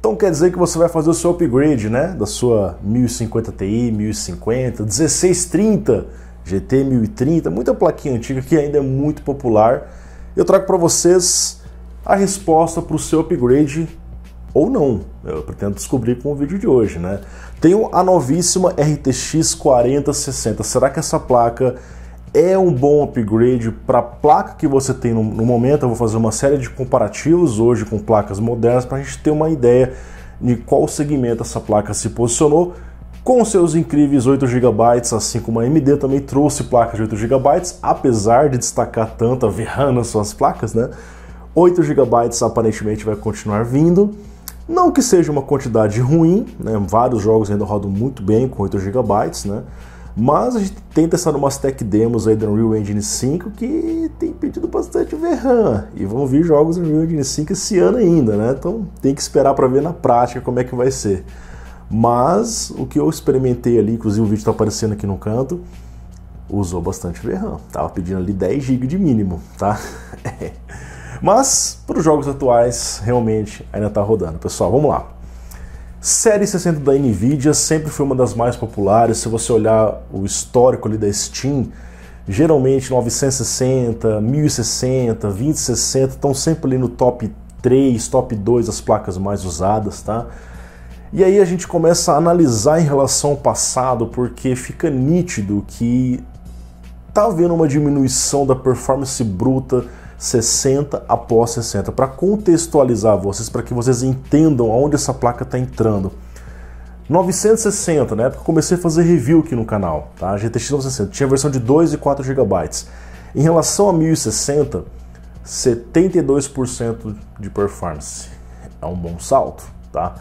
Então quer dizer que você vai fazer o seu upgrade, né? Da sua 1050 Ti, 1050, 1630, GT 1030, muita plaquinha antiga que ainda é muito popular. Eu trago para vocês a resposta para o seu upgrade ou não. Eu pretendo descobrir com o vídeo de hoje, né? Tenho a novíssima RTX 4060. Será que essa placa é um bom upgrade para a placa que você tem no, no, momento. Eu vou fazer uma série de comparativos hoje com placas modernas para a gente ter uma ideia de qual segmento essa placa se posicionou. Com seus incríveis 8 GB, assim como a AMD também trouxe placas de 8 GB, apesar de destacar tanto a verra nas suas placas, né? 8 GB aparentemente vai continuar vindo. Não que seja uma quantidade ruim, né? vários jogos ainda rodam muito bem com 8 GB, né? Mas a gente tem testado umas tech demos aí do Unreal Engine 5 que tem pedido bastante VRAM. E vão vir jogos do Unreal Engine 5 esse ano ainda, né? Então tem que esperar para ver na prática como é que vai ser. Mas o que eu experimentei ali, inclusive o vídeo está aparecendo aqui no canto, usou bastante VRAM. Tava pedindo ali 10 GB de mínimo, tá? É. Mas para os jogos atuais, realmente ainda tá rodando. Pessoal, vamos lá. Série 60 da Nvidia sempre foi uma das mais populares. Se você olhar o histórico ali da Steam, geralmente 960, 1060, 2060 estão sempre ali no top 3, top 2 das placas mais usadas, tá? E aí a gente começa a analisar em relação ao passado, porque fica nítido que tá havendo uma diminuição da performance bruta 60 após 60, para contextualizar vocês, para que vocês entendam aonde essa placa está entrando. 960, na época eu comecei a fazer review aqui no canal, tá? GTX 960, tinha versão de 2 e 4 GB. Em relação a 1060, 72% de performance. É um bom salto, tá?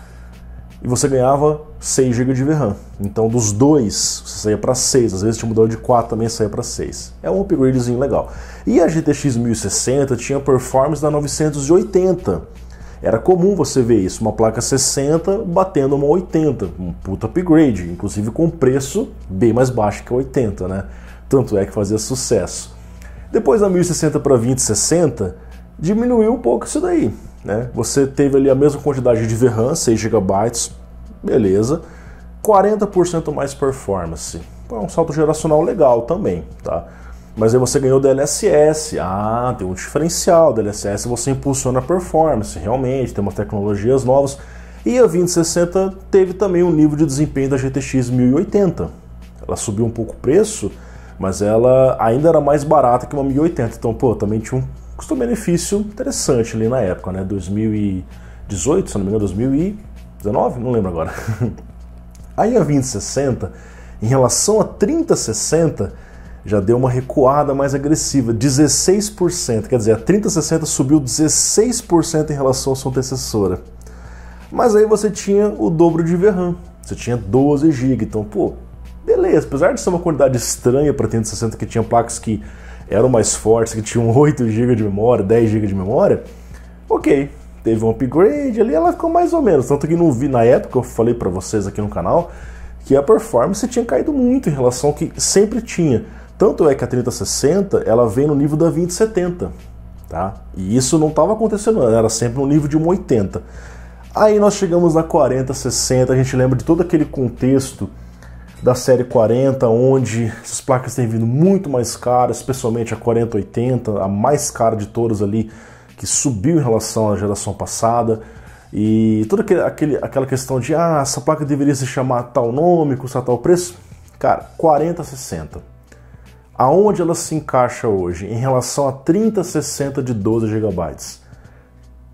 e você ganhava 6 GB de VRAM. Então dos dois você saía para 6, às vezes tinha mudado de 4 também saía para 6. É um upgradezinho legal. E a GTX 1060 tinha performance da 980. Era comum você ver isso, uma placa 60 batendo uma 80, um puta upgrade, inclusive com preço bem mais baixo que a 80, né? Tanto é que fazia sucesso. Depois da 1060 para 2060, diminuiu um pouco isso daí. Né? Você teve ali a mesma quantidade de VRAM, 6 GB, beleza. 40% mais performance. É um salto geracional legal também, tá? Mas aí você ganhou DLSS. Ah, tem um diferencial. DLSS você impulsiona a performance, realmente, tem umas tecnologias novas. E a 2060 teve também um nível de desempenho da GTX 1080. Ela subiu um pouco o preço, mas ela ainda era mais barata que uma 1080. Então, pô, também tinha um custo-benefício interessante ali na época, né? 2018, se não me engano, 2019, não lembro agora. Aí a 2060, em relação a 3060, já deu uma recuada mais agressiva, 16%. Quer dizer, a 3060 subiu 16% em relação à sua antecessora. Mas aí você tinha o dobro de VRAM, você tinha 12 GB. Então, pô, beleza, apesar de ser uma quantidade estranha para 3060 que tinha placas que eram mais fortes, que tinham 8 GB de memória, 10 GB de memória, ok, teve um upgrade ali, ela ficou mais ou menos. Tanto que não vi na época, eu falei para vocês aqui no canal, que a performance tinha caído muito em relação ao que sempre tinha. Tanto é que a 3060 ela vem no nível da 2070, tá? E isso não estava acontecendo, era sempre no nível de 180. Aí nós chegamos na 4060, a gente lembra de todo aquele contexto da série 40, onde essas placas têm vindo muito mais caras, especialmente a 4080, a mais cara de todas ali, que subiu em relação à geração passada. E toda aquele, aquela questão de ah, essa placa deveria se chamar tal nome, custar tal preço. Cara, 4060. Aonde ela se encaixa hoje em relação a 3060 de 12 GB?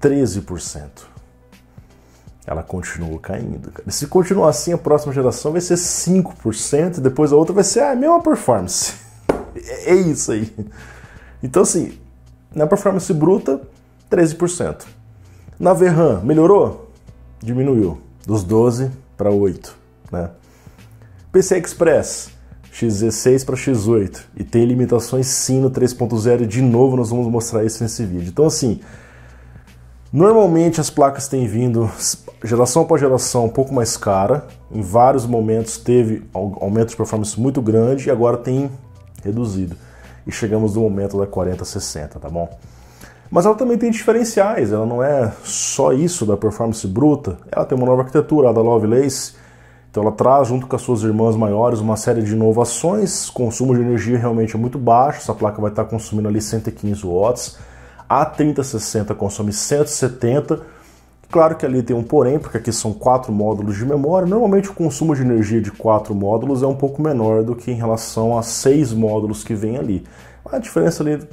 13%. Ela continua caindo. Cara. Se continuar assim, a próxima geração vai ser 5%, depois a outra vai ser ah, é a mesma performance. É, é isso aí. Então, assim, na performance bruta, 13%. Na VRAM, melhorou? Diminuiu. Dos 12 para 8. Né? PCI Express, X16 para X8. E tem limitações sim no 3.0. De novo, nós vamos mostrar isso nesse vídeo. Então, assim, Normalmente as placas têm vindo geração após geração um pouco mais cara. Em vários momentos teve aumento de performance muito grande e agora tem reduzido. E chegamos no momento da 4060, tá bom? Mas ela também tem diferenciais, ela não é só isso da performance bruta. Ela tem uma nova arquitetura, a da Lovelace. Então ela traz junto com as suas irmãs maiores uma série de inovações, consumo de energia realmente é muito baixo, essa placa vai estar consumindo ali 115 watts a 3060 consome 170. Claro que ali tem um porém, porque aqui são quatro módulos de memória. Normalmente o consumo de energia de quatro módulos é um pouco menor do que em relação a seis módulos que vem ali. A diferença ali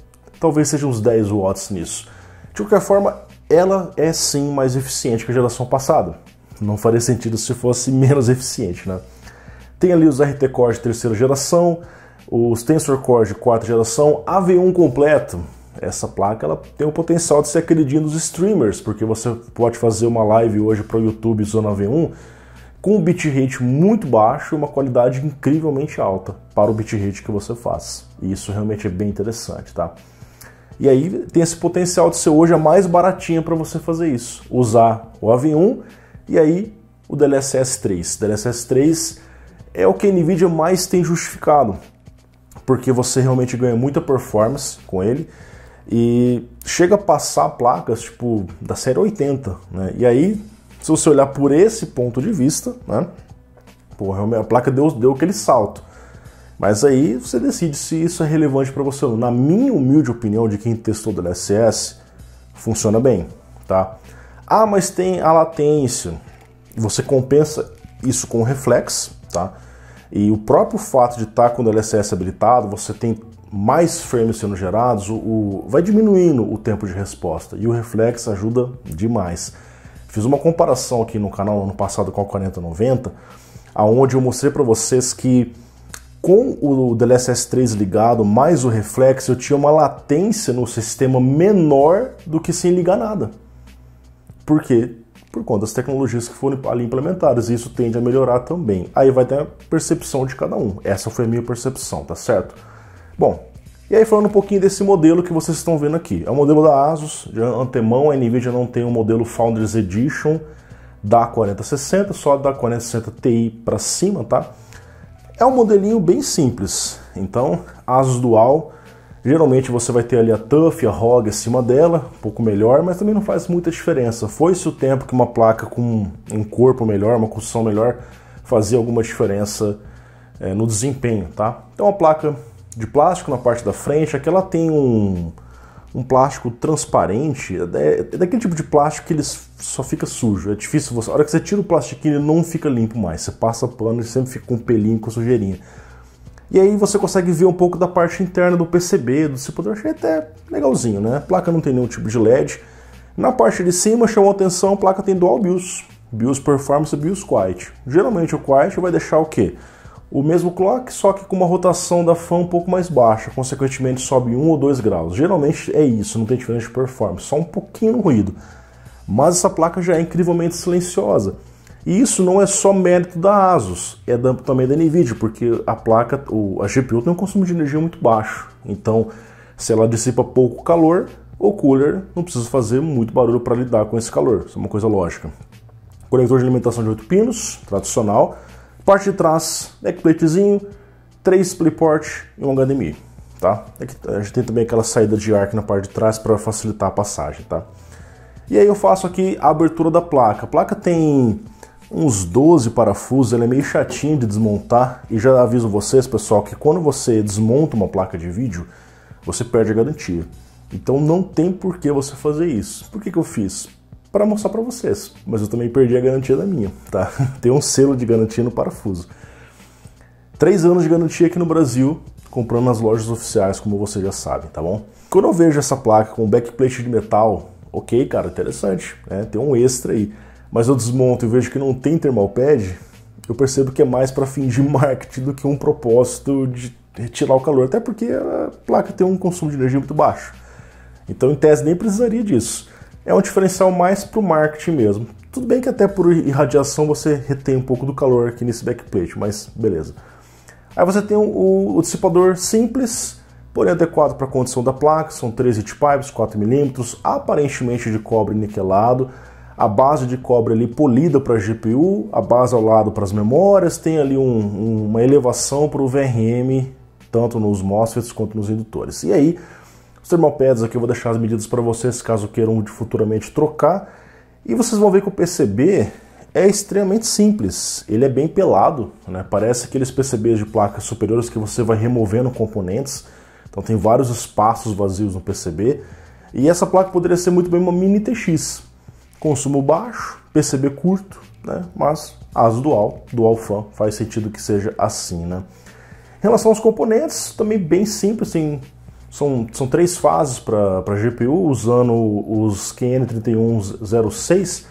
talvez seja uns 10 watts nisso. De qualquer forma, ela é sim mais eficiente que a geração passada. Não faria sentido se fosse menos eficiente, né? Tem ali os RT Core de terceira geração, os Tensor Core de quarta geração, AV1 completo, essa placa ela tem o potencial de ser aquele dia dos streamers, porque você pode fazer uma live hoje para o YouTube Zona V1 com um bitrate muito baixo e uma qualidade incrivelmente alta para o bitrate que você faz. E isso realmente é bem interessante, tá? E aí tem esse potencial de ser hoje a mais baratinha para você fazer isso. Usar o AV1 e aí o DLSS 3. DLSS 3 é o que a NVIDIA mais tem justificado, porque você realmente ganha muita performance com ele e chega a passar placas tipo da série 80, né? E aí, se você olhar por esse ponto de vista, né? Porra, a placa deu, deu aquele salto. Mas aí você decide se isso é relevante para você ou não. Na minha humilde opinião de quem testou do LSS, funciona bem, tá? Ah, mas tem a latência. Você compensa isso com o reflex, tá? E o próprio fato de estar tá com o LSS habilitado, você tem mais frames sendo gerados, o, o, vai diminuindo o tempo de resposta e o reflex ajuda demais. Fiz uma comparação aqui no canal ano passado com a 4090, aonde eu mostrei para vocês que com o DLSS 3 ligado, mais o reflexo eu tinha uma latência no sistema menor do que sem ligar nada. Por quê? Por conta das tecnologias que foram ali implementadas, e isso tende a melhorar também. Aí vai ter a percepção de cada um. Essa foi a minha percepção, tá certo? Bom, e aí falando um pouquinho desse modelo que vocês estão vendo aqui. É o modelo da ASUS, de antemão a NVIDIA não tem o um modelo Founders Edition da 4060, só da 4060 Ti para cima, tá? É um modelinho bem simples, então ASUS Dual, geralmente você vai ter ali a TUF, a ROG acima dela, um pouco melhor, mas também não faz muita diferença. Foi-se o tempo que uma placa com um corpo melhor, uma construção melhor, fazia alguma diferença é, no desempenho, tá? Então a placa de plástico na parte da frente, aqui é ela tem um, um plástico transparente, é, é daquele tipo de plástico que ele só fica sujo. É difícil você. A hora que você tira o plástico ele não fica limpo mais. Você passa pano e sempre fica com um pelinho, com sujeirinha. E aí você consegue ver um pouco da parte interna do PCB, do dissipador. Achei até legalzinho, né? A placa não tem nenhum tipo de LED. Na parte de cima chamou atenção, a placa tem dual BIOS. BIOS Performance e BIOS Quiet. Geralmente o Quiet vai deixar o quê? o mesmo clock, só que com uma rotação da fan um pouco mais baixa, consequentemente sobe 1 ou 2 graus. Geralmente é isso, não tem diferença de performance, só um pouquinho no ruído. Mas essa placa já é incrivelmente silenciosa. E isso não é só mérito da ASUS, é também da NVIDIA, porque a placa, a GPU tem um consumo de energia muito baixo. Então, se ela dissipa pouco calor, o cooler não precisa fazer muito barulho para lidar com esse calor. Isso é uma coisa lógica. Conector de alimentação de 8 pinos, tradicional, Parte de trás, backplatezinho, 3 playport e um HDMI, tá? É a gente tem também aquela saída de ar aqui na parte de trás para facilitar a passagem, tá? E aí eu faço aqui a abertura da placa. A placa tem uns 12 parafusos, ela é meio chatinha de desmontar. E já aviso vocês, pessoal, que quando você desmonta uma placa de vídeo, você perde a garantia. Então não tem por que você fazer isso. Por que, que eu fiz? para mostrar para vocês, mas eu também perdi a garantia da minha, tá? Tem um selo de garantia no parafuso. Três anos de garantia aqui no Brasil, comprando nas lojas oficiais, como vocês já sabem, tá bom? Quando eu vejo essa placa com backplate de metal, ok, cara, interessante, né? Tem um extra aí. Mas eu desmonto e vejo que não tem thermal pad, eu percebo que é mais para fim de marketing do que um propósito de retirar o calor, até porque a placa tem um consumo de energia muito baixo. Então, em tese, nem precisaria disso é um diferencial mais para o marketing mesmo. Tudo bem que até por irradiação você retém um pouco do calor aqui nesse backplate, mas beleza. Aí você tem o, o dissipador simples, porém adequado para a condição da placa, são 3 heat pipes, 4mm, aparentemente de cobre niquelado, a base de cobre ali polida para a GPU, a base ao lado para as memórias, tem ali um, um, uma elevação para o VRM, tanto nos MOSFETs quanto nos indutores. E aí os termopads aqui eu vou deixar as medidas para vocês caso queiram futuramente trocar. E vocês vão ver que o PCB é extremamente simples, ele é bem pelado, né? parece aqueles PCBs de placas superiores que você vai removendo componentes, então tem vários espaços vazios no PCB, e essa placa poderia ser muito bem uma mini TX, consumo baixo, PCB curto, né? mas as dual, dual fan, faz sentido que seja assim. Né? Em relação aos componentes, também bem simples, tem são, são três fases para a GPU, usando os QN3106.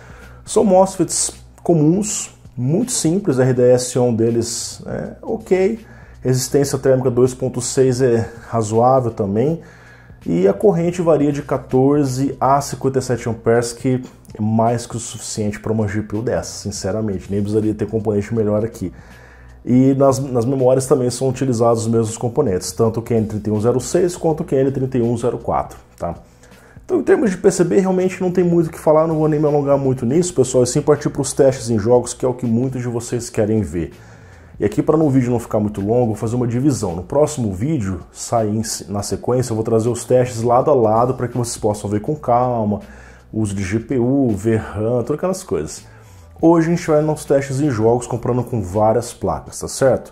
São MOSFETs comuns, muito simples, RDS-ON deles é ok, resistência térmica 2.6 é razoável também, e a corrente varia de 14 a 57 amperes, que é mais que o suficiente para uma GPU dessa, sinceramente. Nem precisaria ter componente melhor aqui. E nas, nas memórias também são utilizados os mesmos componentes, tanto o QN3106 quanto o QN3104. Tá? Então, em termos de PCB, realmente não tem muito o que falar, não vou nem me alongar muito nisso, pessoal, e sim partir para os testes em jogos, que é o que muitos de vocês querem ver. E aqui, para o vídeo não ficar muito longo, vou fazer uma divisão. No próximo vídeo, sair na sequência, eu vou trazer os testes lado a lado para que vocês possam ver com calma, uso de GPU, VRAM, todas aquelas coisas. Hoje a gente vai nos testes em jogos comprando com várias placas, tá certo?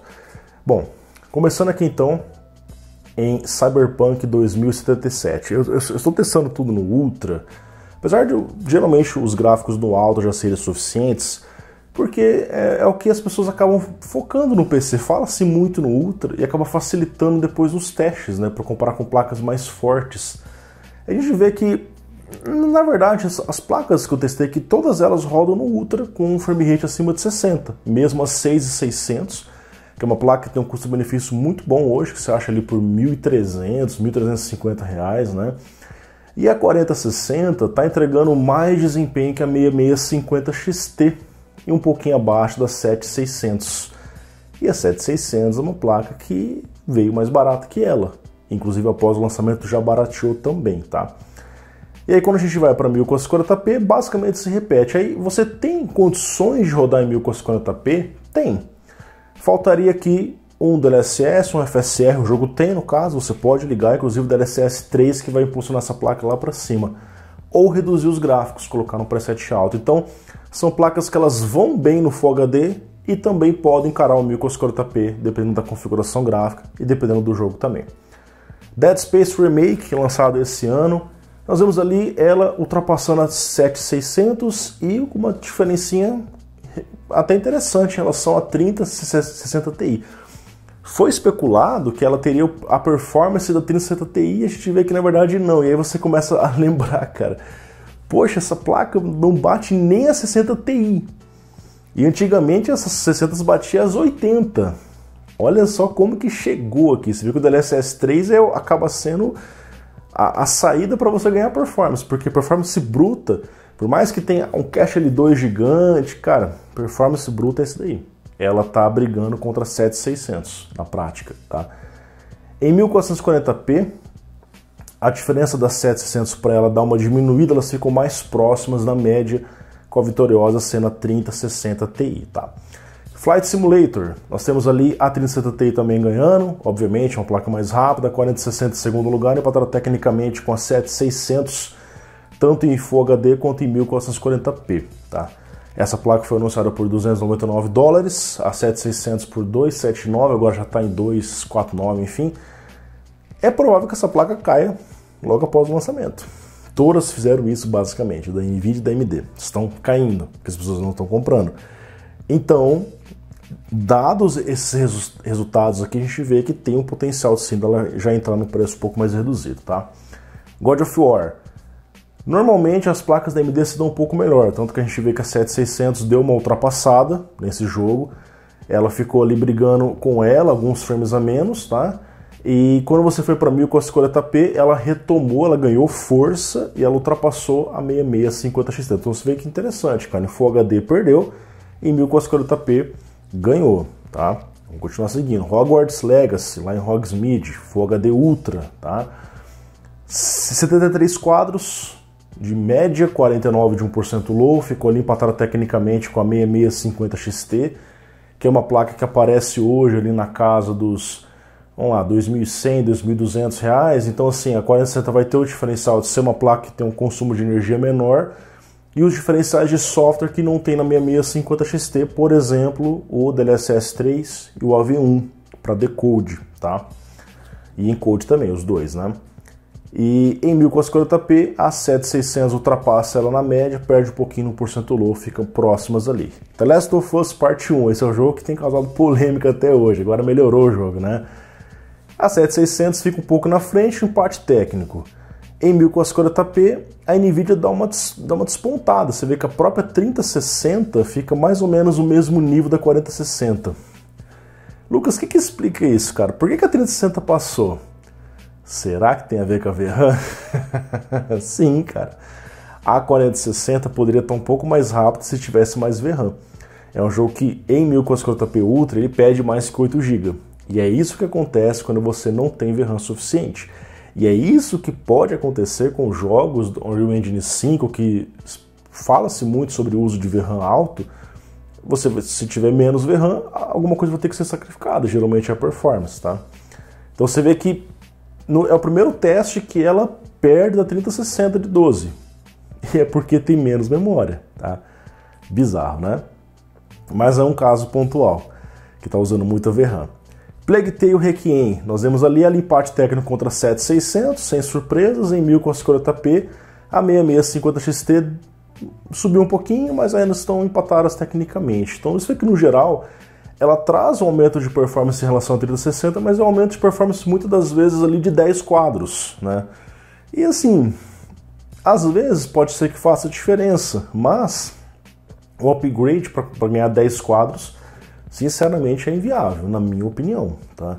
Bom, começando aqui então em Cyberpunk 2077. Eu, eu, estou testando tudo no Ultra, apesar de geralmente os gráficos no alto já serem suficientes, porque é, é, o que as pessoas acabam focando no PC. Fala-se muito no Ultra e acaba facilitando depois os testes, né, para comparar com placas mais fortes. A gente vê que na verdade, as placas que eu testei aqui, todas elas rodam no Ultra com um frame rate acima de 60, mesmo a 6600, que é uma placa que tem um custo-benefício muito bom hoje, que você acha ali por 1.300, 1.350 reais, né? E a 4060 está entregando mais desempenho que a 6650 XT e um pouquinho abaixo da 7600. E a 7600 é uma placa que veio mais barata que ela, inclusive após o lançamento já barateou também, tá? E aí quando a gente vai para 1440p, basicamente se repete. Aí você tem condições de rodar em 1440p? Tem. Faltaria aqui um DLSS, um FSR, o jogo tem no caso, você pode ligar inclusive o DLSS 3 que vai impulsionar essa placa lá para cima. Ou reduzir os gráficos, colocar um preset alto. Então, são placas que elas vão bem no Full HD e também podem encarar o 1440p, dependendo da configuração gráfica e dependendo do jogo também. Dead Space Remake, lançado esse ano, nós vemos ali ela ultrapassando a 7600 e com uma diferencinha até interessante em relação a 3060 Ti. Foi especulado que ela teria a performance da 3060 Ti e a gente vê que na verdade não. E aí você começa a lembrar, cara. Poxa, essa placa não bate nem a 60 Ti. E antigamente essas 60 batia as 80. Olha só como que chegou aqui. Você viu que o DLSS 3 é, acaba sendo a, a saída para você ganhar performance, porque performance bruta, por mais que tenha um cash L2 gigante, cara, performance bruta é isso daí. Ela tá brigando contra 7600 na prática, tá? Em 1440p, a diferença das 7600 para ela dá uma diminuída, elas ficam mais próximas na média com a vitoriosa sendo a 3060 Ti, tá? Flight Simulator, nós temos ali a 3070 t também ganhando, obviamente, é uma placa mais rápida, 4060 em segundo lugar, e tecnicamente com a 7600, tanto em Full HD quanto em 1440p, tá? Essa placa foi anunciada por 299 dólares, a 7600 por 279, agora já está em 249, enfim. É provável que essa placa caia logo após o lançamento. Todas fizeram isso basicamente, da Nvidia e da AMD. Estão caindo, porque as pessoas não estão comprando. Então, Dados esses resu resultados aqui, a gente vê que tem um potencial sim dela já entrar no preço um pouco mais reduzido, tá? God of War. Normalmente as placas da AMD se dão um pouco melhor, tanto que a gente vê que a 7600 deu uma ultrapassada nesse jogo. Ela ficou ali brigando com ela, alguns frames a menos, tá? E quando você foi para 1440p, ela retomou, ela ganhou força e ela ultrapassou a 6650 XT. Então você vê que interessante, cara. Em Full HD perdeu, e 1440p ganhou, tá? Vamos continuar seguindo. Hogwarts Legacy, lá em Hogsmeade, Full HD Ultra, tá? 73 quadros de média, 49 de 1% low, ficou ali empatada tecnicamente com a 6650 XT, que é uma placa que aparece hoje ali na casa dos, vamos lá, 2100, 2200 reais. Então assim, a 4060 vai ter o diferencial de ser uma placa que tem um consumo de energia menor, e os diferenciais de software que não tem na 665 XT, por exemplo, o DLSS3 e o AV1 para decode, tá? E encode também, os dois, né? E em 1440p, a 7600 ultrapassa ela na média, perde um pouquinho no porcento low, ficam próximas ali. The Last of Us Part 1, esse é o jogo que tem causado polêmica até hoje, agora melhorou o jogo, né? A 7600 fica um pouco na frente em parte técnico. Em 1440p, a NVIDIA dá uma, dá uma despontada. Você vê que a própria 3060 fica mais ou menos o mesmo nível da 4060. Lucas, o que, que explica isso, cara? Por que, que a 3060 passou? Será que tem a ver com a VRAM? Sim, cara. A 4060 poderia estar um pouco mais rápida se tivesse mais VRAM. É um jogo que em 1440p Ultra ele pede mais que 8 GB. E é isso que acontece quando você não tem VRAM suficiente. E é isso que pode acontecer com jogos do Unreal Engine 5, que fala-se muito sobre o uso de VRAM alto. Você, se tiver menos VRAM, alguma coisa vai ter que ser sacrificada, geralmente é a performance, tá? Então você vê que no, é o primeiro teste que ela perde da 3060 de 12. E é porque tem menos memória, tá? Bizarro, né? Mas é um caso pontual, que está usando muita VRAM. Plague Tale Requiem, nós vemos ali a limparte técnica contra 7600, sem surpresas, em 1000 com 50 p a 6650XT subiu um pouquinho, mas ainda estão empatadas tecnicamente. Então isso aqui no geral, ela traz um aumento de performance em relação a 3060, mas é um aumento de performance muitas das vezes ali de 10 quadros, né? E assim, às vezes pode ser que faça diferença, mas o upgrade para ganhar 10 quadros sinceramente é inviável, na minha opinião. Tá?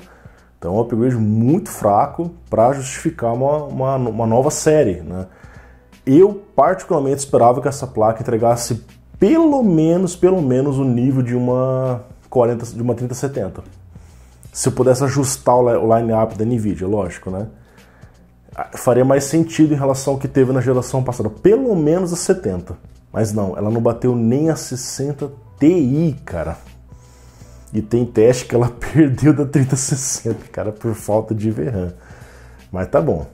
Então é um upgrade muito fraco para justificar uma, uma, uma, nova série. Né? Eu particularmente esperava que essa placa entregasse pelo menos, pelo menos o nível de uma 40, de uma 3070. Se eu pudesse ajustar o line-up da Nvidia, lógico, né? Ah, faria mais sentido em relação ao que teve na geração passada, pelo menos a 70. Mas não, ela não bateu nem a 60 Ti, cara. E tem teste que ela perdeu da 3060, cara, por falta de VRAM. Mas tá bom.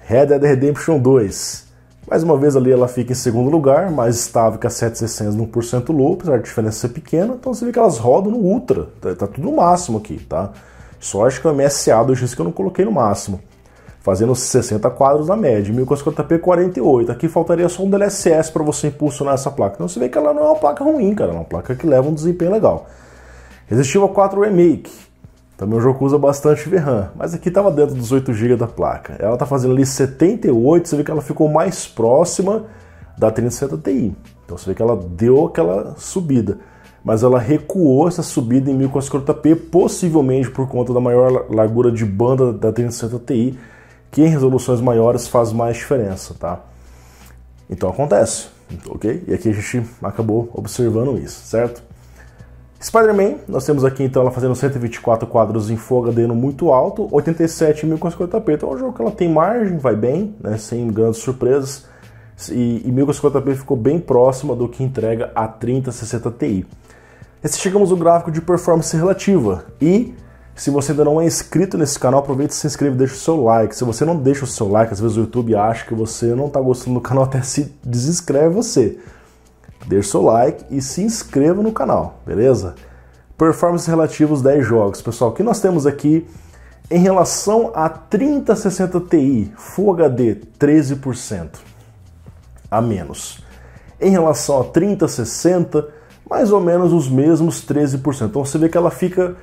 Red Dead Redemption 2. Mais uma vez ali ela fica em segundo lugar, mais estável que a 760 no 1% low, apesar de a diferença ser pequena. Então você vê que elas rodam no ultra, tá, tá tudo no máximo aqui, tá? Só acho que o MSA do X que eu não coloquei no máximo. Fazendo 60 quadros na média, 1040p 48. Aqui faltaria só um DLSS para você impulsionar essa placa. Então você vê que ela não é uma placa ruim, cara. É uma placa que leva um desempenho legal. Resistiva 4 Remake, também o jogo usa bastante VRAM, mas aqui estava dentro dos 8 GB da placa. Ela está fazendo ali 78, você vê que ela ficou mais próxima da 3060 Ti. Então você vê que ela deu aquela subida, mas ela recuou essa subida em 1440p, possivelmente por conta da maior largura de banda da 3060 Ti, que em resoluções maiores faz mais diferença, tá? Então acontece, ok? E aqui a gente acabou observando isso, certo? Spider-Man, nós temos aqui então ela fazendo 124 quadros em Full HD no muito alto, 87.050p. Então é um jogo que ela tem margem, vai bem, né, sem grandes surpresas. E, e 1050p ficou bem próxima do que entrega a 3060 Ti. E se chegamos ao gráfico de performance relativa. E se você ainda não é inscrito nesse canal, aproveita e se inscreve e deixa o seu like. Se você não deixa o seu like, às vezes o YouTube acha que você não está gostando do canal, até se desinscreve você deixe seu like e se inscreva no canal, beleza? Performance relativa aos 10 jogos. Pessoal, o que nós temos aqui em relação a 3060 Ti Full HD 13% a menos. Em relação a 3060, mais ou menos os mesmos 13%. Então você vê que ela fica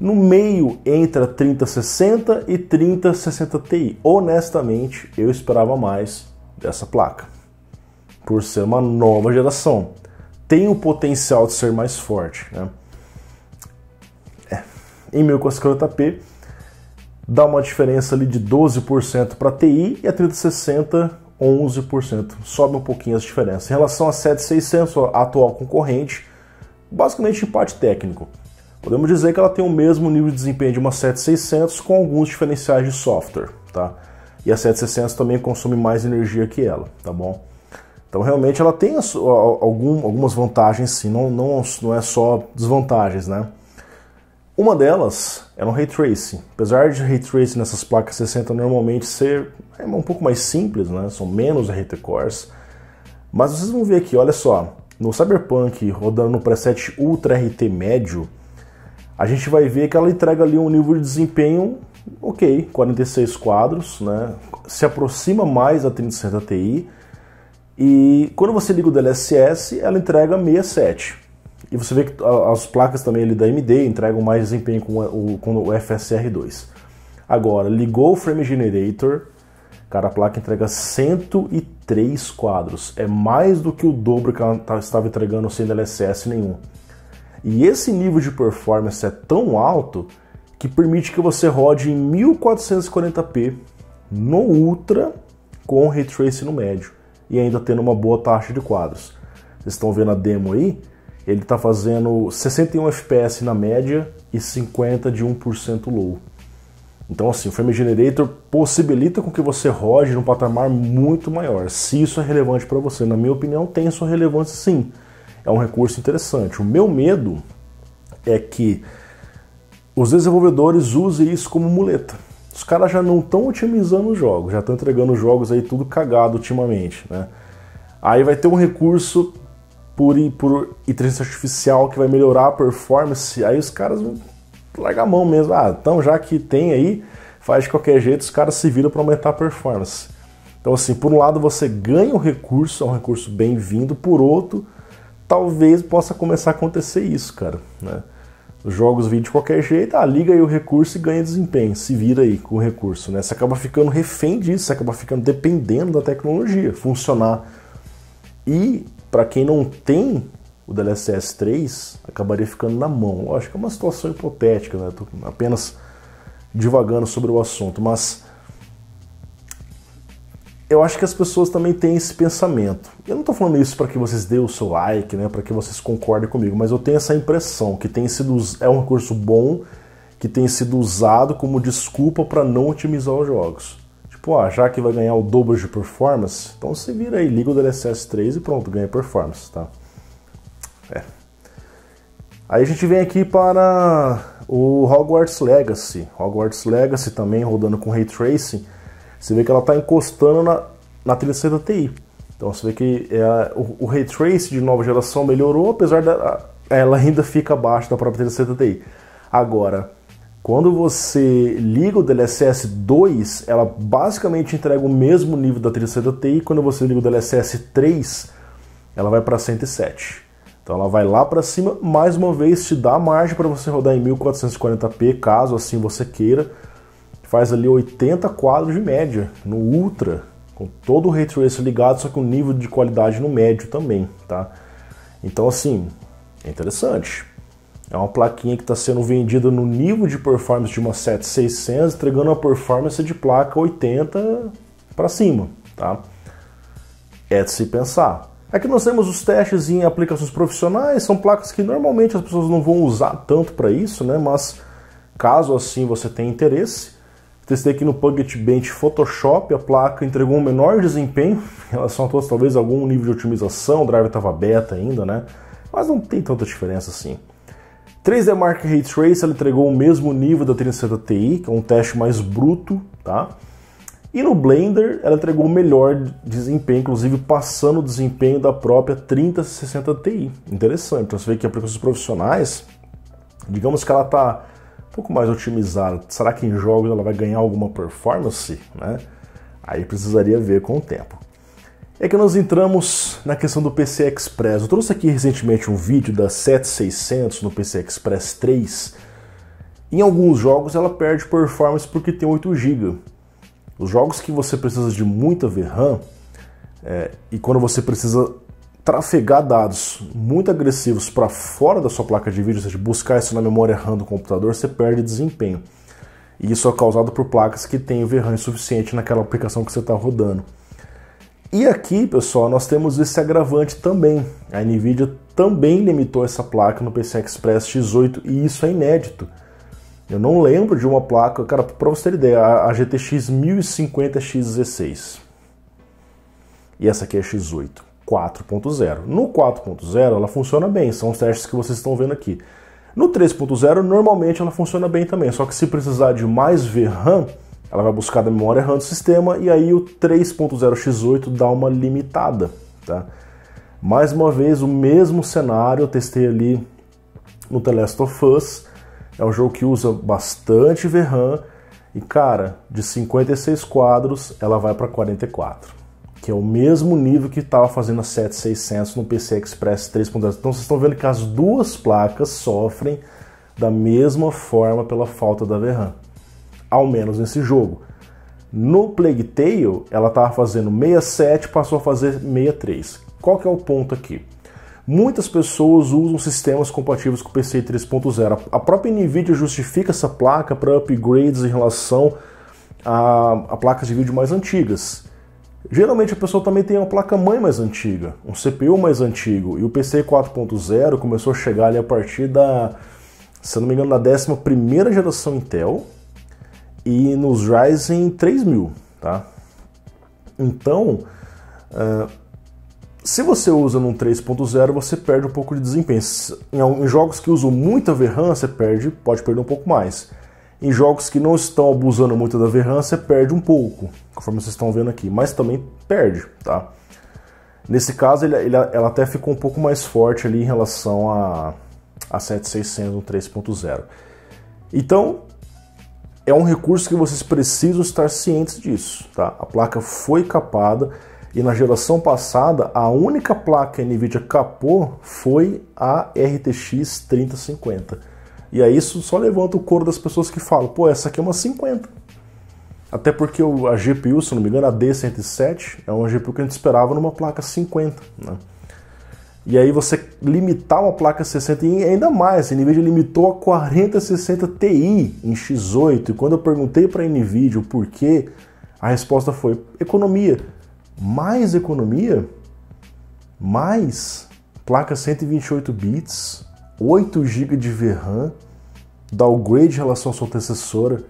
no meio entre a 3060 e 3060 Ti. Honestamente, eu esperava mais dessa placa por ser uma nova geração. Tem o potencial de ser mais forte. Né? É. Em 1440p, dá uma diferença ali de 12% para TI e a 3060 11%. Sobe um pouquinho as diferenças. Em relação a 7600, a atual concorrente, basicamente empate técnico. Podemos dizer que ela tem o mesmo nível de desempenho de uma 7600 com alguns diferenciais de software, tá? E a 7600 também consome mais energia que ela, tá bom? Então realmente ela tem algum, algumas vantagens sim, não, não, não é só desvantagens, né? Uma delas é no Ray Tracing. Apesar de Ray Tracing nessas placas 60 normalmente ser é um pouco mais simples, né? São menos RT Cores. Mas vocês vão ver aqui, olha só. No Cyberpunk, rodando no preset Ultra RT médio, a gente vai ver que ela entrega ali um nível de desempenho ok, 46 quadros, né? Se aproxima mais da 3060 Ti, e quando você liga o DLSS, ela entrega 67. E você vê que as placas também ali da AMD entregam mais desempenho com o, com o FSR2. Agora, ligou o Frame Generator, cara, a placa entrega 103 quadros. É mais do que o dobro que ela tá, estava entregando sem DLSS nenhum. E esse nível de performance é tão alto que permite que você rode em 1440p no Ultra com Ray Tracing no médio e ainda tendo uma boa taxa de quadros. Vocês estão vendo a demo aí? Ele está fazendo 61 FPS na média e 50 de 1% low. Então, assim, o Frame Generator possibilita com que você roge num patamar muito maior. Se isso é relevante para você, na minha opinião, tem sua relevância sim. É um recurso interessante. O meu medo é que os desenvolvedores usem isso como muleta os caras já não estão otimizando os jogos, já estão entregando jogos aí tudo cagado ultimamente, né? Aí vai ter um recurso por, por inteligência artificial que vai melhorar a performance, aí os caras vão largar a mão mesmo. Ah, então já que tem aí, faz de qualquer jeito, os caras se viram para aumentar a performance. Então assim, por um lado você ganha o recurso, é um recurso bem-vindo, por outro, talvez possa começar a acontecer isso, cara, né? os jogos vêm de qualquer jeito, ah, liga aí o recurso e ganha desempenho, se vira aí com o recurso, né? Você acaba ficando refém disso, você acaba ficando dependendo da tecnologia funcionar. E para quem não tem o DLSS 3, acabaria ficando na mão. Lógico que é uma situação hipotética, né? Tô apenas divagando sobre o assunto, mas eu acho que as pessoas também têm esse pensamento. Eu não estou falando isso para que vocês dêem o seu like, né, para que vocês concordem comigo, mas eu tenho essa impressão que tem sido é um recurso bom que tem sido usado como desculpa para não otimizar os jogos. Tipo, ah, já que vai ganhar o dobro de performance, então você vira aí, liga o DLSS 3 e pronto, ganha performance, tá? É. Aí a gente vem aqui para o Hogwarts Legacy. Hogwarts Legacy também rodando com Ray Tracing você vê que ela está encostando na, na trilha TI. Então você vê que é, o, o Ray Trace de nova geração melhorou, apesar dela ela ainda fica abaixo da própria trilha TI. Agora, quando você liga o DLSS 2, ela basicamente entrega o mesmo nível da trilha TI. Quando você liga o DLSS 3, ela vai para 107. Então ela vai lá para cima, mais uma vez te dá margem para você rodar em 1440p, caso assim você queira faz ali 80 quadros de média no Ultra, com todo o ray tracer ligado, só que o nível de qualidade no médio também, tá? Então assim, é interessante. É uma plaquinha que está sendo vendida no nível de performance de uma 7600, entregando uma performance de placa 80 para cima, tá? É de se pensar. Aqui nós temos os testes em aplicações profissionais, são placas que normalmente as pessoas não vão usar tanto para isso, né? Mas caso assim você tenha interesse, Testei aqui no Puget Bench Photoshop, a placa entregou um menor desempenho em relação a todas, talvez algum nível de otimização, o drive estava beta ainda, né? Mas não tem tanta diferença assim. 3D Mark Ray Trace ela entregou o mesmo nível da 3070 Ti, que é um teste mais bruto, tá? E no Blender ela entregou o melhor desempenho, inclusive passando o desempenho da própria 3060 Ti. Interessante, então você vê que aplicações profissionais, digamos que ela está pouco mais otimizada, será que em jogos ela vai ganhar alguma performance? Né? Aí precisaria ver com o tempo. É que nós entramos na questão do PC Express. Eu trouxe aqui recentemente um vídeo da 7600 no PC Express 3. Em alguns jogos ela perde performance porque tem 8 GB. Os jogos que você precisa de muita VRAM é, e quando você precisa trafegar dados muito agressivos para fora da sua placa de vídeo, ou seja, buscar isso na memória RAM do computador, você perde desempenho. E isso é causado por placas que têm o VRAM suficiente naquela aplicação que você está rodando. E aqui, pessoal, nós temos esse agravante também. A NVIDIA também limitou essa placa no PCI Express X8 e isso é inédito. Eu não lembro de uma placa, cara, para você ter ideia, a GTX 1050 X16. E essa aqui é X8. 4.0. No 4.0 ela funciona bem, são os testes que vocês estão vendo aqui. No 3.0 normalmente ela funciona bem também, só que se precisar de mais VRAM, ela vai buscar da memória RAM do sistema e aí o 3.0x8 dá uma limitada, tá? Mais uma vez o mesmo cenário, eu testei ali no The Last of Us, é um jogo que usa bastante VRAM e cara, de 56 quadros ela vai para 44 que é o mesmo nível que estava fazendo a 7600 no PC Express 3.0. Então vocês estão vendo que as duas placas sofrem da mesma forma pela falta da VRAM, ao menos nesse jogo. No Plague Tale, ela estava fazendo 67, passou a fazer 63. Qual que é o ponto aqui? Muitas pessoas usam sistemas compatíveis com o PC 3.0. A própria NVIDIA justifica essa placa para upgrades em relação a, a placas de vídeo mais antigas. Geralmente a pessoa também tem uma placa-mãe mais antiga, um CPU mais antigo, e o PC 4.0 começou a chegar ali a partir da, se não me engano, da 11 geração Intel e nos Ryzen 3000, tá? Então, uh, se você usa num 3.0, você perde um pouco de desempenho. Em, em jogos que usam muita VRAM, você perde, pode perder um pouco mais. Em jogos que não estão abusando muito da verrança, perde um pouco, conforme vocês estão vendo aqui, mas também perde, tá? Nesse caso, ele, ele, ela até ficou um pouco mais forte ali em relação a, a 7600 3.0. Então, é um recurso que vocês precisam estar cientes disso, tá? A placa foi capada e na geração passada a única placa que a Nvidia capou foi a RTX 3050. E aí isso só levanta o coro das pessoas que falam, pô, essa aqui é uma 50. Até porque a GPU, se não me engano, a D107 é uma GPU que a gente esperava numa placa 50, né? E aí você limitar uma placa 60 e ainda mais, a Nvidia limitou a 4060 Ti em X8. E quando eu perguntei para a Nvidia o porquê, a resposta foi economia. Mais economia? Mais placa 128 bits, 8 GB de VRAM, downgrade em relação à sua antecessora,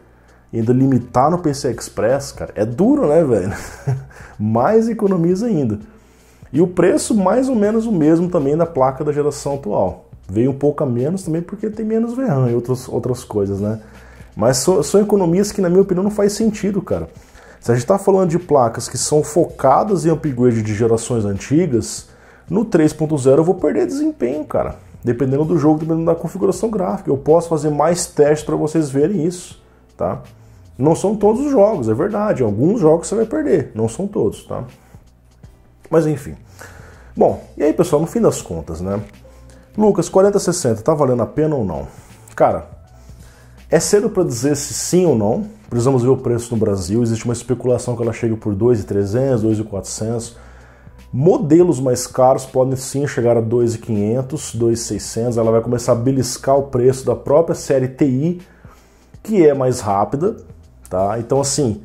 e ainda limitar no PC Express, cara, é duro, né, velho? mais economiza ainda. E o preço mais ou menos o mesmo também da placa da geração atual. Veio um pouco a menos também porque tem menos VRAM e outras, outras coisas, né? Mas são, são economias que, na minha opinião, não faz sentido, cara. Se a gente está falando de placas que são focadas em upgrade de gerações antigas, no 3.0 eu vou perder desempenho, cara. Dependendo do jogo, dependendo da configuração gráfica, eu posso fazer mais testes para vocês verem isso, tá? Não são todos os jogos, é verdade. Alguns jogos você vai perder, não são todos, tá? Mas enfim. Bom, e aí pessoal, no fim das contas, né? Lucas, 4060, tá valendo a pena ou não? Cara, é cedo para dizer se sim ou não. Precisamos ver o preço no Brasil. Existe uma especulação que ela chega por 2.300, 2.400. Modelos mais caros podem sim chegar a 2,500, 2,600. Ela vai começar a beliscar o preço da própria série TI, que é mais rápida, tá? Então assim,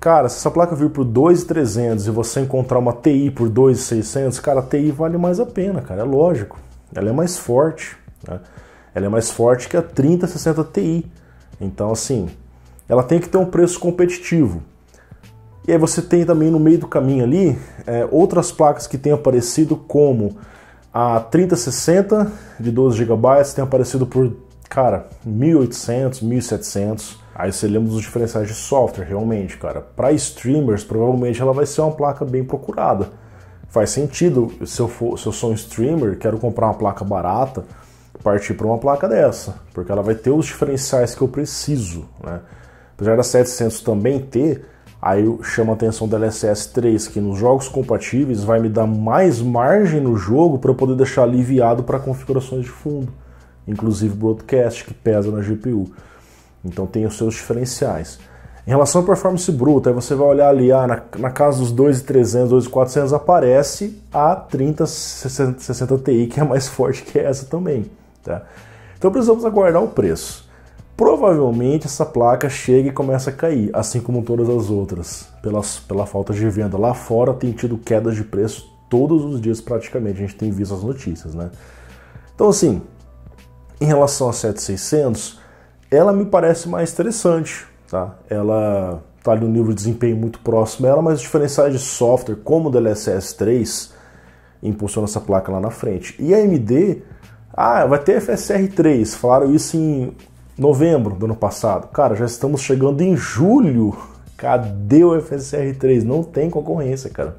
cara, se essa placa vir por 2,300 e você encontrar uma TI por 2,600, cara, a TI vale mais a pena, cara, é lógico. Ela é mais forte, né? Ela é mais forte que a 3060 Ti. Então assim, ela tem que ter um preço competitivo. E aí você tem também no meio do caminho ali é, outras placas que têm aparecido como a 3060 de 12 GB tem aparecido por, cara, 1800, 1700. Aí você lembra dos diferenciais de software, realmente, cara. Para streamers, provavelmente ela vai ser uma placa bem procurada. Faz sentido, se eu, for, se eu sou um streamer, quero comprar uma placa barata, partir para uma placa dessa, porque ela vai ter os diferenciais que eu preciso, né? Apesar da 700 também ter, Aí chama a atenção da LSS3, que nos jogos compatíveis vai me dar mais margem no jogo para eu poder deixar aliviado para configurações de fundo, inclusive broadcast, que pesa na GPU. Então tem os seus diferenciais. Em relação à performance bruta, aí você vai olhar ali, ah, na, na casa dos 2.300, 2.400 aparece a 3060 Ti, que é mais forte que essa também. Tá? Então precisamos aguardar o preço provavelmente essa placa chega e começa a cair, assim como todas as outras, pelas, pela falta de venda. Lá fora tem tido quedas de preço todos os dias praticamente, a gente tem visto as notícias, né? Então assim, em relação a 7600, ela me parece mais interessante, tá? Ela tá ali um nível de desempenho muito próximo a ela, mas os diferenciais de software, como o DLSS 3, impulsiona essa placa lá na frente. E a AMD, ah, vai ter FSR 3, falaram isso em novembro do ano passado. Cara, já estamos chegando em julho. Cadê o FSR3? Não tem concorrência, cara.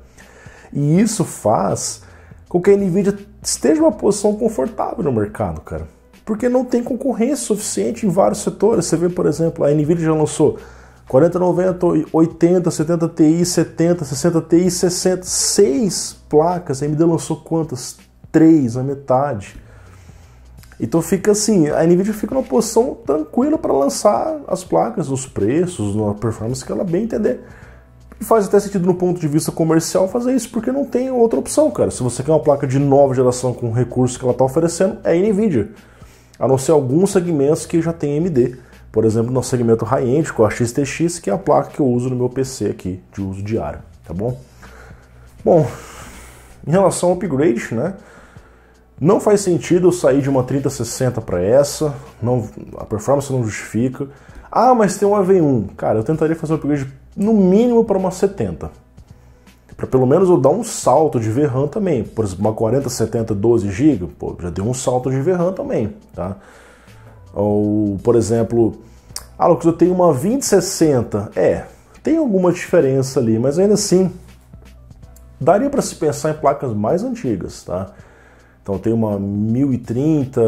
E isso faz com que a Nvidia esteja numa posição confortável no mercado, cara. Porque não tem concorrência suficiente em vários setores. Você vê, por exemplo, a Nvidia já lançou 4090, 80, 70 Ti, 70, 60 Ti, 60, placas. A AMD lançou quantas? Três, a metade. Então fica assim, a Nvidia fica numa posição tranquila para lançar as placas, os preços, na performance que ela bem entender. E faz até sentido no ponto de vista comercial fazer isso, porque não tem outra opção, cara. Se você quer uma placa de nova geração com o recurso que ela está oferecendo, é a Nvidia. A não ser alguns segmentos que já tem AMD. Por exemplo, no segmento high-end com a XTX, que é a placa que eu uso no meu PC aqui, de uso diário, tá bom? Bom, em relação ao upgrade, né? Não faz sentido eu sair de uma 3060 para essa, não, a performance não justifica. Ah, mas tem uma V1. Cara, eu tentaria fazer um upgrade no mínimo para uma 70. Para pelo menos eu dar um salto de VRAM também. Por exemplo, uma 4070 12 GB, pô, já deu um salto de VRAM também, tá? Ou, por exemplo, ah, Lucas, eu tenho uma 2060. É, tem alguma diferença ali, mas ainda assim, daria para se pensar em placas mais antigas, tá? Então tem uma 1030,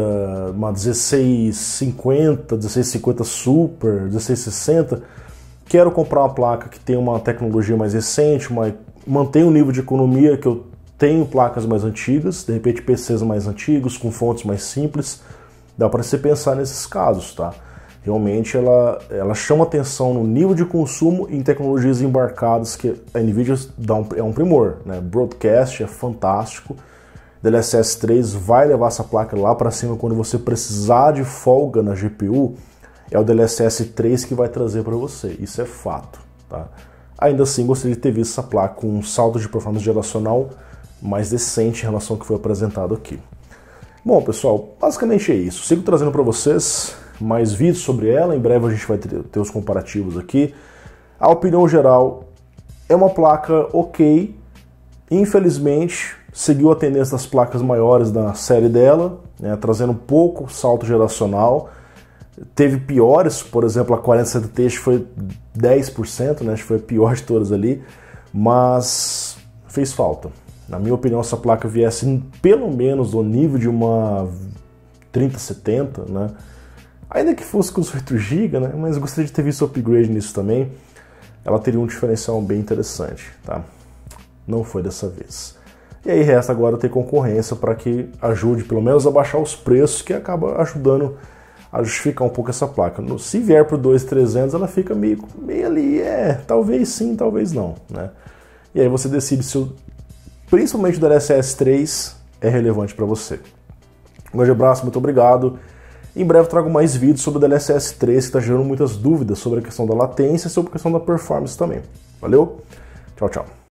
uma 1650, 1650 Super, 1660. Quero comprar uma placa que tem uma tecnologia mais recente, uma, mantém o um nível de economia que eu tenho placas mais antigas, de repente PCs mais antigos, com fontes mais simples. Dá para você pensar nesses casos, tá? Realmente ela, ela chama atenção no nível de consumo em tecnologias embarcadas que a Nvidia dá um, é um primor, né? Broadcast é fantástico DLSS3 vai levar essa placa lá para cima quando você precisar de folga na GPU, é o DLSS3 que vai trazer para você. Isso é fato, tá? Ainda assim, gostaria de ter visto essa placa com um salto de performance geracional mais decente em relação ao que foi apresentado aqui. Bom, pessoal, basicamente é isso. Sigo trazendo para vocês mais vídeos sobre ela. Em breve a gente vai ter os comparativos aqui. A opinião geral é uma placa ok. Infelizmente, seguiu a tendência das placas maiores da série dela, né, trazendo pouco salto geracional. Teve piores, por exemplo, a 4070 t foi 10%, né, acho que foi a pior de todas ali, mas fez falta. Na minha opinião, se a placa viesse pelo menos no nível de uma 3070, né, ainda que fosse com 8 GB, né, mas gostaria de ter visto upgrade nisso também, ela teria um diferencial bem interessante. Tá? Não foi dessa vez. E aí resta agora ter concorrência para que ajude pelo menos a baixar os preços, que acaba ajudando a justificar um pouco essa placa. No, se vier para o 2300, ela fica meio, meio ali, é, talvez sim, talvez não, né? E aí você decide se o, principalmente o DLSS 3 é relevante para você. Um grande abraço, muito obrigado. Em breve trago mais vídeos sobre o DLSS 3 que está gerando muitas dúvidas sobre a questão da latência e sobre a questão da performance também. Valeu, tchau, tchau.